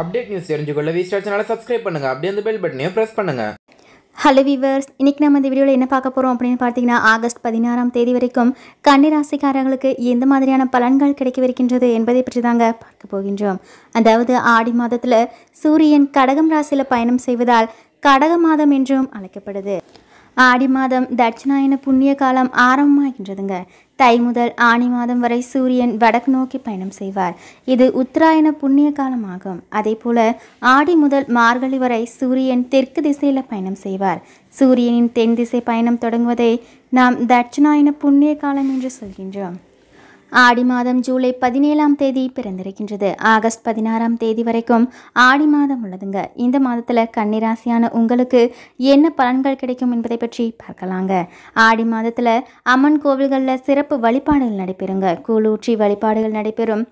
update news தெரிஞ்சுக்கொள்ள V Star சேனலை subscribe பண்ணுங்கள் அப்படியே அந்த பெல் பட்டனையும் ப்ரெஸ் பண்ணுங்கள் ஹலோ வீவர்ஸ் இன்றைக்கி நம்ம இந்த வீடியோவில் என்ன பார்க்க போகிறோம் அப்படின்னு பார்த்தீங்கன்னா ஆகஸ்ட் பதினாறாம் தேதி வரைக்கும் கன்னிராசிக்காரர்களுக்கு எந்த மாதிரியான பலன்கள் கிடைக்கவிருக்கின்றது என்பதை பற்றி தாங்க பார்க்க போகின்றோம் அதாவது ஆடி மாதத்தில் சூரியன் கடகம் ராசியில் பயணம் செய்வதால் கடக மாதம் என்றும் அழைக்கப்படுது ஆடி மாதம் தட்சிணாயன புண்ணிய காலம் ஆரம்பமாகின்றதுங்க தை முதல் ஆணி மாதம் வரை சூரியன் வடக்கு நோக்கி பயணம் செய்வார் இது உத்தராயண புண்ணிய காலமாகும் அதே போல ஆடி முதல் மார்கழி வரை சூரியன் தெற்கு திசையில் பயணம் செய்வார் சூரியனின் தென் திசை பயணம் தொடங்குவதை நாம் தட்சிணாயன புண்ணிய காலம் என்று சொல்கின்றோம் ஆடி மாதம் ஜூலை பதினேழாம் தேதி பிறந்திருக்கின்றது ஆகஸ்ட் பதினாறாம் தேதி வரைக்கும் ஆடி மாதம் உள்ளதுங்க இந்த மாதத்தில் கன்னிராசியான உங்களுக்கு என்ன பலன்கள் கிடைக்கும் என்பதை பற்றி பார்க்கலாங்க ஆடி மாதத்தில் அம்மன் கோவில்களில் சிறப்பு வழிபாடுகள் நடைபெறுங்க கூழூற்றி வழிபாடுகள் நடைபெறும்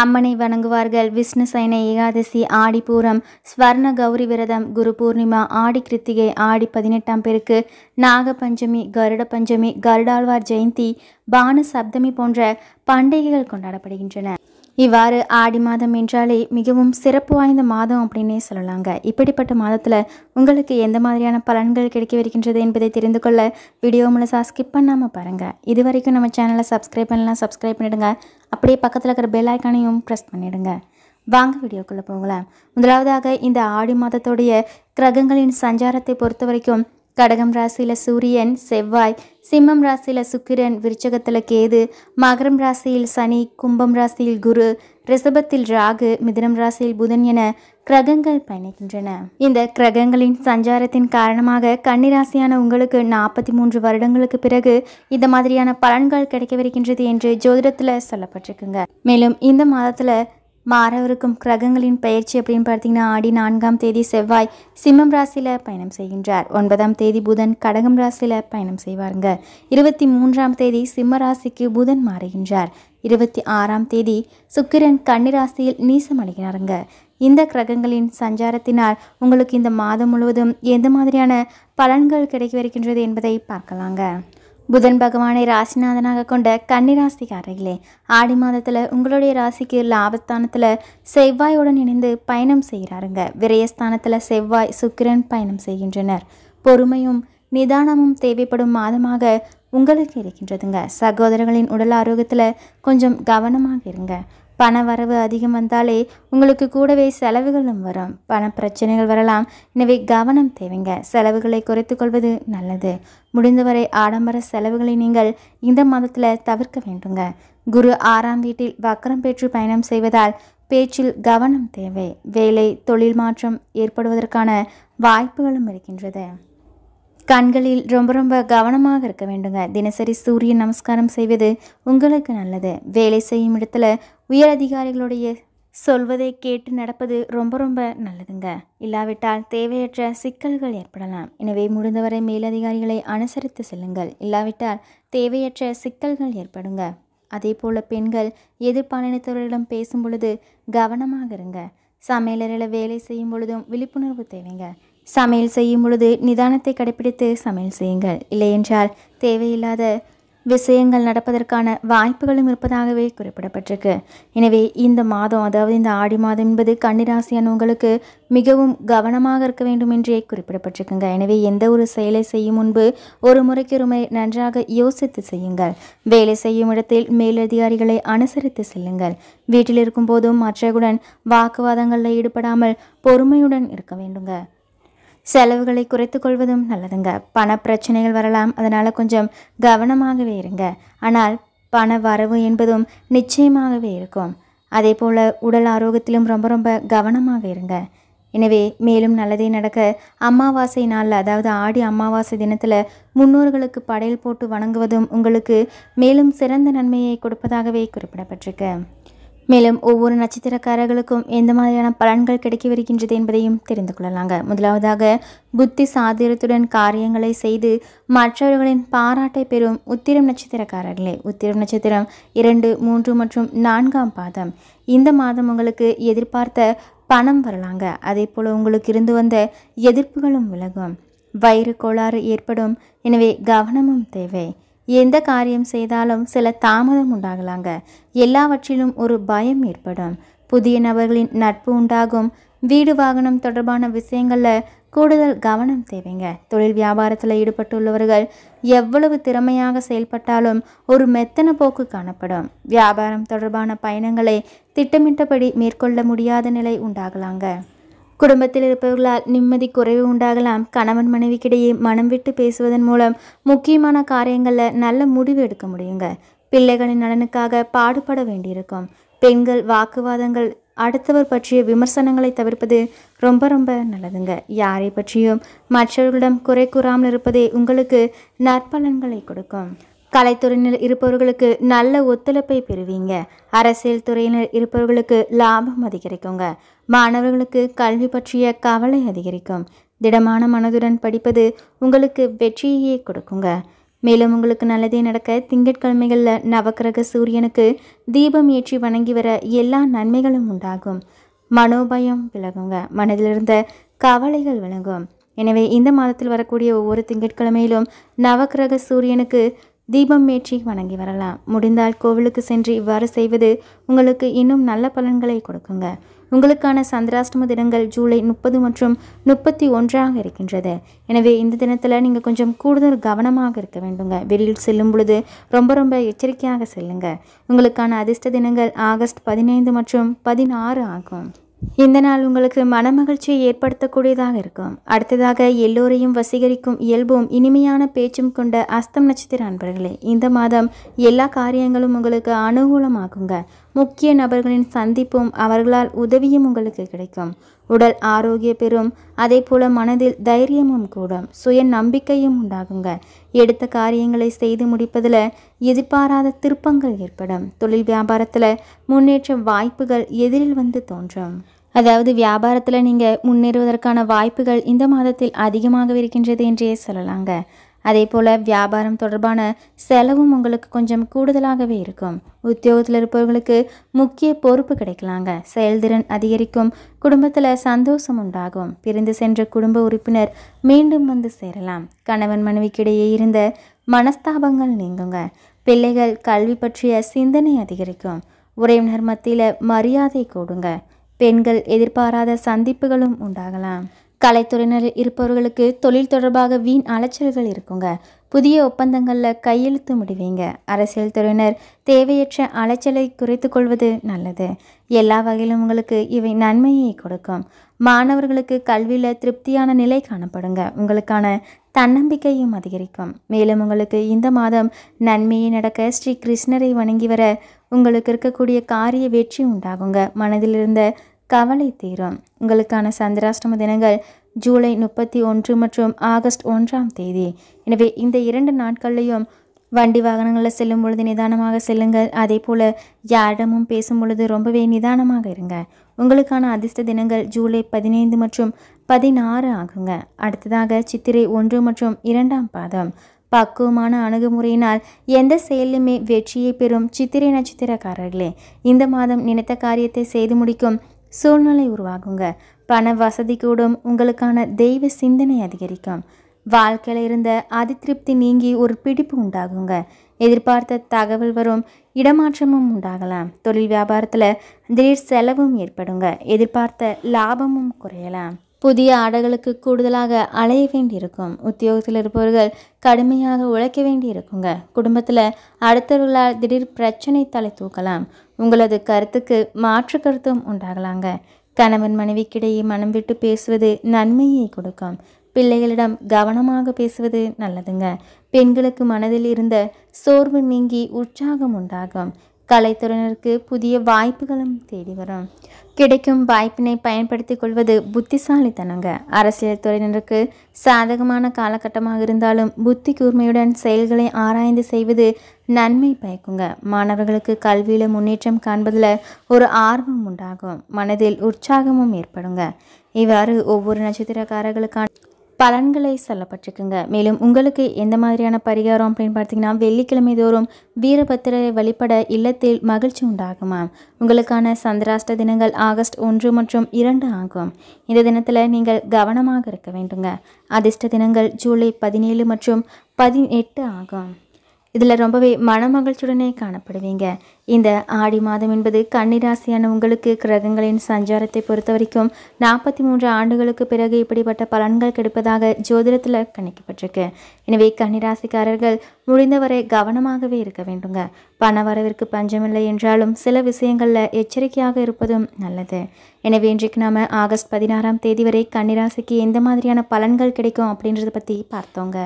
அம்மனை வணங்குவார்கள் விஷ்ணு சைன ஏகாதசி ஆடிப்பூரம் ஸ்வர்ண கௌரி விரதம் குரு பூர்ணிமா ஆடி கிருத்திகை ஆடி பதினெட்டாம் பேருக்கு நாகபஞ்சமி கருட பஞ்சமி கருடாழ்வார் ஜெயந்தி பானு சப்தமி போன்ற பண்டிகைகள் கொண்டாடப்படுகின்றன இவ்வாறு ஆடி மாதம் என்றாலே மிகவும் சிறப்பு வாய்ந்த மாதம் அப்படின்னே சொல்லலாங்க இப்படிப்பட்ட மாதத்தில் உங்களுக்கு எந்த மாதிரியான பலன்கள் கிடைக்க வருகின்றது என்பதை தெரிந்து கொள்ள வீடியோ முழுசாக ஸ்கிப் பண்ணாமல் பாருங்கள் இது வரைக்கும் நம்ம சேனலை சப்ஸ்கிரைப் பண்ணலாம் சப்ஸ்கிரைப் பண்ணிவிடுங்க அப்படியே பக்கத்தில் இருக்கிற பெல் ஐக்கானையும் ப்ரெஸ் பண்ணிவிடுங்க வாங்க வீடியோக்குள்ளே போகலாம் முதலாவதாக இந்த ஆடி மாதத்துடைய கிரகங்களின் சஞ்சாரத்தை பொறுத்த வரைக்கும் கடகம் ராசியில சூரியன் செவ்வாய் சிம்மம் ராசியில சுக்கிரன் விருச்சகத்தில் கேது மகரம் ராசியில் சனி கும்பம் ராசியில் குரு ரிசபத்தில் ராகு மிதனம் ராசியில் புதன் என கிரகங்கள் பயணிக்கின்றன இந்த கிரகங்களின் சஞ்சாரத்தின் காரணமாக கன்னிராசியான உங்களுக்கு நாற்பத்தி மூன்று வருடங்களுக்கு பிறகு இந்த மாதிரியான பலன்கள் கிடைக்கவிருக்கின்றது என்று ஜோதிடத்தில் சொல்லப்பட்டிருக்குங்க மேலும் இந்த மாதத்தில் மாறவிருக்கும் கிரகங்களின் பயிற்சி அப்படின்னு பார்த்தீங்கன்னா ஆடி நான்காம் தேதி செவ்வாய் சிம்மம் ராசியில் பயணம் செய்கின்றார் ஒன்பதாம் தேதி புதன் கடகம் ராசியில் பயணம் செய்வாருங்க இருபத்தி மூன்றாம் தேதி சிம்ம ராசிக்கு புதன் மாறுகின்றார் இருபத்தி ஆறாம் தேதி சுக்கிரன் கன்னிராசியில் நீசம் அடைகிறாருங்க இந்த கிரகங்களின் சஞ்சாரத்தினால் உங்களுக்கு இந்த மாதம் முழுவதும் எந்த மாதிரியான பலன்கள் கிடைக்க வருகின்றது என்பதை பார்க்கலாங்க புதன் பகவானை ராசிநாதனாக கொண்ட கன்னிராசிக்காரர்களே ஆடி மாதத்தில் உங்களுடைய ராசிக்கு லாபஸ்தானத்தில் செவ்வாயுடன் இணைந்து பயணம் செய்கிறாருங்க விரயஸ்தானத்தில் செவ்வாய் சுக்கிரன் பயணம் செய்கின்றனர் பொறுமையும் நிதானமும் தேவைப்படும் மாதமாக உங்களுக்கு இருக்கின்றதுங்க சகோதரர்களின் உடல் ஆரோக்கியத்தில் கொஞ்சம் கவனமாக இருங்க பண வரவு அதிகம் வந்தாலே உங்களுக்கு கூடவே செலவுகளும் வரும் பண பிரச்சனைகள் வரலாம் எனவே கவனம் தேவைங்க செலவுகளை குறைத்து கொள்வது நல்லது முடிந்தவரை ஆடம்பர செலவுகளை நீங்கள் இந்த மாதத்தில் தவிர்க்க வேண்டுங்க குரு ஆறாம் வீட்டில் வக்கரம் பெற்று பயணம் செய்வதால் பேச்சில் கவனம் தேவை வேலை தொழில் மாற்றம் ஏற்படுவதற்கான வாய்ப்புகளும் இருக்கின்றது கண்களில் ரொம்ப ரொம்ப கவனமாக இருக்க வேண்டுங்க தினசரி சூரிய நமஸ்காரம் செய்வது உங்களுக்கு நல்லது வேலை செய்யும் இடத்துல உயரதிகாரிகளுடைய சொல்வதை கேட்டு நடப்பது ரொம்ப ரொம்ப நல்லதுங்க இல்லாவிட்டால் தேவையற்ற சிக்கல்கள் ஏற்படலாம் எனவே முடிந்தவரை மேலதிகாரிகளை அனுசரித்து செல்லுங்கள் இல்லாவிட்டால் தேவையற்ற சிக்கல்கள் ஏற்படுங்க அதே போல் பெண்கள் எதிர்பாலினத்தவர்களிடம் பேசும் பொழுது கவனமாக இருங்க சமையலறையில் வேலை செய்யும் பொழுதும் விழிப்புணர்வு தேவைங்க சமையல் செய்யும் பொழுது நிதானத்தை கடைபிடித்து சமையல் செய்யுங்கள் இல்லையென்றால் தேவையில்லாத விஷயங்கள் நடப்பதற்கான வாய்ப்புகளும் இருப்பதாகவே குறிப்பிடப்பட்டிருக்கு எனவே இந்த மாதம் அதாவது இந்த ஆடி மாதம் என்பது கன்னிராசியான உங்களுக்கு மிகவும் கவனமாக இருக்க வேண்டும் என்றே குறிப்பிடப்பட்டிருக்குங்க எனவே எந்த ஒரு செயலை செய்யும் முன்பு ஒரு முறைக்கு ஒரு முறை நன்றாக யோசித்து செய்யுங்கள் வேலை செய்யும் இடத்தில் மேலதிகாரிகளை அனுசரித்து செல்லுங்கள் வீட்டில் இருக்கும் போதும் மற்றவர்களுடன் வாக்குவாதங்களில் ஈடுபடாமல் பொறுமையுடன் இருக்க வேண்டுங்க செலவுகளை குறைத்து கொள்வதும் நல்லதுங்க பண பிரச்சனைகள் வரலாம் அதனால் கொஞ்சம் கவனமாகவே இருங்க ஆனால் பண வரவு என்பதும் நிச்சயமாகவே இருக்கும் அதே போல் உடல் ஆரோக்கியத்திலும் ரொம்ப ரொம்ப கவனமாக இருங்க எனவே மேலும் நல்லதே நடக்க அமாவாசை நாளில் அதாவது ஆடி அமாவாசை தினத்தில் முன்னோர்களுக்கு படையல் போட்டு வணங்குவதும் உங்களுக்கு மேலும் சிறந்த நன்மையை கொடுப்பதாகவே குறிப்பிடப்பட்டிருக்கு மேலும் ஒவ்வொரு நட்சத்திரக்காரர்களுக்கும் எந்த மாதிரியான பலன்கள் கிடைக்க வருகின்றது என்பதையும் தெரிந்து கொள்ளலாங்க முதலாவதாக புத்தி சாதிரத்துடன் காரியங்களை செய்து மற்றவர்களின் பாராட்டை பெறும் உத்திரம் நட்சத்திரக்காரர்களே உத்திரம் நட்சத்திரம் இரண்டு மூன்று மற்றும் நான்காம் பாதம் இந்த மாதம் உங்களுக்கு எதிர்பார்த்த பணம் வரலாங்க அதே போல் உங்களுக்கு இருந்து வந்த எதிர்ப்புகளும் விலகும் வயிறு கோளாறு ஏற்படும் எனவே கவனமும் தேவை எந்த காரியம் செய்தாலும் சில தாமதம் உண்டாகலாங்க எல்லாவற்றிலும் ஒரு பயம் ஏற்படும் புதிய நபர்களின் நட்பு உண்டாகும் வீடு வாகனம் தொடர்பான விஷயங்களில் கூடுதல் கவனம் தேவைங்க தொழில் வியாபாரத்தில் ஈடுபட்டுள்ளவர்கள் எவ்வளவு திறமையாக செயல்பட்டாலும் ஒரு மெத்தன போக்கு காணப்படும் வியாபாரம் தொடர்பான பயணங்களை திட்டமிட்டபடி மேற்கொள்ள முடியாத நிலை உண்டாகலாங்க குடும்பத்தில் இருப்பவர்களால் நிம்மதி குறைவு உண்டாகலாம் கணவன் மனைவிக்கிடையே மனம் விட்டு பேசுவதன் மூலம் முக்கியமான காரியங்களில் நல்ல முடிவு எடுக்க முடியுங்க பிள்ளைகளின் நலனுக்காக பாடுபட வேண்டியிருக்கும் பெண்கள் வாக்குவாதங்கள் அடுத்தவர் பற்றிய விமர்சனங்களை தவிர்ப்பது ரொம்ப ரொம்ப நல்லதுங்க யாரை பற்றியும் மற்றவர்களிடம் குறை கூறாமல் இருப்பதே உங்களுக்கு நற்பலன்களை கொடுக்கும் கலைத்துறையினர் இருப்பவர்களுக்கு நல்ல ஒத்துழைப்பை பெறுவீங்க அரசியல் துறையினர் இருப்பவர்களுக்கு லாபம் அதிகரிக்குங்க மாணவர்களுக்கு கல்வி பற்றிய கவலை அதிகரிக்கும் திடமான மனதுடன் படிப்பது உங்களுக்கு வெற்றியே கொடுக்குங்க மேலும் உங்களுக்கு நல்லதே நடக்க திங்கட்கிழமைகளில் நவக்கிரக சூரியனுக்கு தீபம் ஏற்றி வணங்கி வர எல்லா நன்மைகளும் உண்டாகும் மனோபயம் விலகுங்க மனதிலிருந்த கவலைகள் விளங்கும் எனவே இந்த மாதத்தில் வரக்கூடிய ஒவ்வொரு திங்கட்கிழமையிலும் நவக்கிரக சூரியனுக்கு தீபம் ஏற்றி வணங்கி வரலாம் முடிந்தால் கோவிலுக்கு சென்று இவ்வாறு செய்வது உங்களுக்கு இன்னும் நல்ல பலன்களை கொடுக்குங்க உங்களுக்கான சந்திராஷ்டம தினங்கள் ஜூலை முப்பது மற்றும் முப்பத்தி ஒன்றாக இருக்கின்றது எனவே இந்த தினத்தில் நீங்கள் கொஞ்சம் கூடுதல் கவனமாக இருக்க வேண்டுங்க வெளியில் செல்லும் பொழுது ரொம்ப ரொம்ப எச்சரிக்கையாக செல்லுங்க உங்களுக்கான அதிர்ஷ்ட தினங்கள் ஆகஸ்ட் பதினைந்து மற்றும் பதினாறு ஆகும் இந்த நாள் உங்களுக்கு மனமகிழ்ச்சியை ஏற்படுத்தக்கூடியதாக இருக்கும் அடுத்ததாக எல்லோரையும் வசீகரிக்கும் இயல்பும் இனிமையான பேச்சும் கொண்ட அஸ்தம் நட்சத்திர அன்பர்களே இந்த மாதம் எல்லா காரியங்களும் உங்களுக்கு அனுகூலமாகுங்க முக்கிய நபர்களின் சந்திப்பும் அவர்களால் உதவியும் உங்களுக்கு கிடைக்கும் உடல் ஆரோக்கிய பெறும் அதே போல மனதில் தைரியமும் கூடும் சுய நம்பிக்கையும் உண்டாகுங்க எடுத்த காரியங்களை செய்து முடிப்பதில் எதிர்பாராத திருப்பங்கள் ஏற்படும் தொழில் வியாபாரத்தில் முன்னேற்ற வாய்ப்புகள் எதிரில் வந்து தோன்றும் அதாவது வியாபாரத்தில் நீங்கள் முன்னேறுவதற்கான வாய்ப்புகள் இந்த மாதத்தில் அதிகமாக இருக்கின்றது என்றே சொல்லலாங்க அதே போல வியாபாரம் தொடர்பான செலவும் உங்களுக்கு கொஞ்சம் கூடுதலாகவே இருக்கும் உத்தியோகத்தில் இருப்பவர்களுக்கு முக்கிய பொறுப்பு கிடைக்கலாங்க செயல்திறன் அதிகரிக்கும் குடும்பத்தில் சந்தோஷம் உண்டாகும் பிரிந்து சென்ற குடும்ப உறுப்பினர் மீண்டும் வந்து சேரலாம் கணவன் மனைவிக்கிடையே இருந்த மனஸ்தாபங்கள் நீங்குங்க பிள்ளைகள் கல்வி பற்றிய சிந்தனை அதிகரிக்கும் உறவினர் மத்தியில் மரியாதை கூடுங்க பெண்கள் எதிர்பாராத சந்திப்புகளும் உண்டாகலாம் கலைத்துறையினர் இருப்பவர்களுக்கு தொழில் தொடர்பாக வீண் அலைச்சல்கள் இருக்குங்க புதிய ஒப்பந்தங்களில் கையெழுத்து முடிவீங்க அரசியல் துறையினர் தேவையற்ற அலைச்சலை குறைத்து கொள்வது நல்லது எல்லா வகையிலும் உங்களுக்கு இவை நன்மையை கொடுக்கும் மாணவர்களுக்கு கல்வியில் திருப்தியான நிலை காணப்படுங்க உங்களுக்கான தன்னம்பிக்கையும் அதிகரிக்கும் மேலும் உங்களுக்கு இந்த மாதம் நன்மையை நடக்க ஸ்ரீ கிருஷ்ணரை வணங்கி வர உங்களுக்கு இருக்கக்கூடிய காரிய வெற்றி உண்டாகுங்க மனதிலிருந்த கவலை தீரும் உங்களுக்கான சந்திராஷ்டம தினங்கள் ஜூலை முப்பத்தி ஒன்று மற்றும் ஆகஸ்ட் ஒன்றாம் தேதி எனவே இந்த இரண்டு நாட்கள்லையும் வண்டி வாகனங்களில் செல்லும் பொழுது நிதானமாக செல்லுங்கள் அதே போல் யாரிடமும் பேசும் பொழுது ரொம்பவே நிதானமாக இருங்க உங்களுக்கான அதிர்ஷ்ட தினங்கள் ஜூலை பதினைந்து மற்றும் பதினாறு ஆகுங்க அடுத்ததாக சித்திரை ஒன்று மற்றும் இரண்டாம் பாதம் பக்குவமான அணுகுமுறையினால் எந்த செயலுமே வெற்றியை பெறும் சித்திரை நட்சத்திரக்காரர்களே இந்த மாதம் நினைத்த காரியத்தை செய்து முடிக்கும் சூழ்நிலை உருவாகுங்க பண வசதி கூடும் உங்களுக்கான தெய்வ சிந்தனை அதிகரிக்கும் வாழ்க்கையில் இருந்த அதிதிருப்தி நீங்கி ஒரு பிடிப்பு உண்டாகுங்க எதிர்பார்த்த தகவல் வரும் இடமாற்றமும் உண்டாகலாம் தொழில் வியாபாரத்தில் திடீர் செலவும் ஏற்படுங்க எதிர்பார்த்த லாபமும் குறையலாம் புதிய ஆடைகளுக்கு கூடுதலாக அலைய வேண்டியிருக்கும் உத்தியோகத்தில் இருப்பவர்கள் கடுமையாக உழைக்க வேண்டியிருக்குங்க குடும்பத்தில் அடுத்தவர்களால் திடீர் பிரச்சனை தலை தூக்கலாம் உங்களது கருத்துக்கு மாற்று கருத்தும் உண்டாகலாங்க கணவன் மனைவிக்கிடையே மனம் விட்டு பேசுவது நன்மையை கொடுக்கும் பிள்ளைகளிடம் கவனமாக பேசுவது நல்லதுங்க பெண்களுக்கு மனதில் இருந்த சோர்வு நீங்கி உற்சாகம் உண்டாகும் கலைத்துறையினருக்கு புதிய வாய்ப்புகளும் தேடி வரும் கிடைக்கும் வாய்ப்பினை பயன்படுத்திக் கொள்வது புத்திசாலித்தனங்க அரசியல் துறையினருக்கு சாதகமான காலகட்டமாக இருந்தாலும் புத்தி கூர்மையுடன் செயல்களை ஆராய்ந்து செய்வது நன்மை பயக்குங்க மாணவர்களுக்கு கல்வியில் முன்னேற்றம் காண்பதில் ஒரு ஆர்வம் உண்டாகும் மனதில் உற்சாகமும் ஏற்படுங்க இவ்வாறு ஒவ்வொரு நட்சத்திரக்காரர்களுக்கான பலன்களை சொல்லப்பட்டிருக்குங்க மேலும் உங்களுக்கு எந்த மாதிரியான பரிகாரம் அப்படின்னு பார்த்தீங்கன்னா வெள்ளிக்கிழமை தோறும் வீரபத்திரை வழிபட இல்லத்தில் மகிழ்ச்சி உண்டாகுமாம் உங்களுக்கான சந்திராஷ்ட தினங்கள் ஆகஸ்ட் ஒன்று மற்றும் இரண்டு ஆகும் இந்த தினத்தில் நீங்கள் கவனமாக இருக்க வேண்டுங்க அதிர்ஷ்ட தினங்கள் ஜூலை பதினேழு மற்றும் பதினெட்டு ஆகும் இதில் ரொம்பவே மனமகிழ்ச்சியுடனே காணப்படுவீங்க இந்த ஆடி மாதம் என்பது கன்னிராசியான உங்களுக்கு கிரகங்களின் சஞ்சாரத்தை பொறுத்த வரைக்கும் நாற்பத்தி மூன்று ஆண்டுகளுக்கு பிறகு இப்படிப்பட்ட பலன்கள் கிடைப்பதாக ஜோதிடத்தில் கணிக்கப்பட்டிருக்கு எனவே கன்னிராசிக்காரர்கள் முடிந்தவரை கவனமாகவே இருக்க வேண்டுங்க பண வரவிற்கு பஞ்சமில்லை என்றாலும் சில விஷயங்களில் எச்சரிக்கையாக இருப்பதும் நல்லது எனவே இன்றைக்கு நாம் ஆகஸ்ட் பதினாறாம் தேதி வரை கன்னிராசிக்கு எந்த மாதிரியான பலன்கள் கிடைக்கும் அப்படின்றத பற்றி பார்த்தோங்க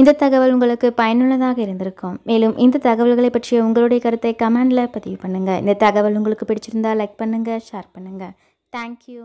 இந்த தகவல் உங்களுக்கு பயனுள்ளதாக இருந்திருக்கும் மேலும் இந்த தகவல்களை பற்றிய உங்களுடைய கருத்தை கமெண்டில் பதிவு பண்ணுங்கள் இந்த தகவல் உங்களுக்கு பிடிச்சிருந்தா லைக் பண்ணுங்கள் ஷேர் பண்ணுங்கள் தேங்க்யூ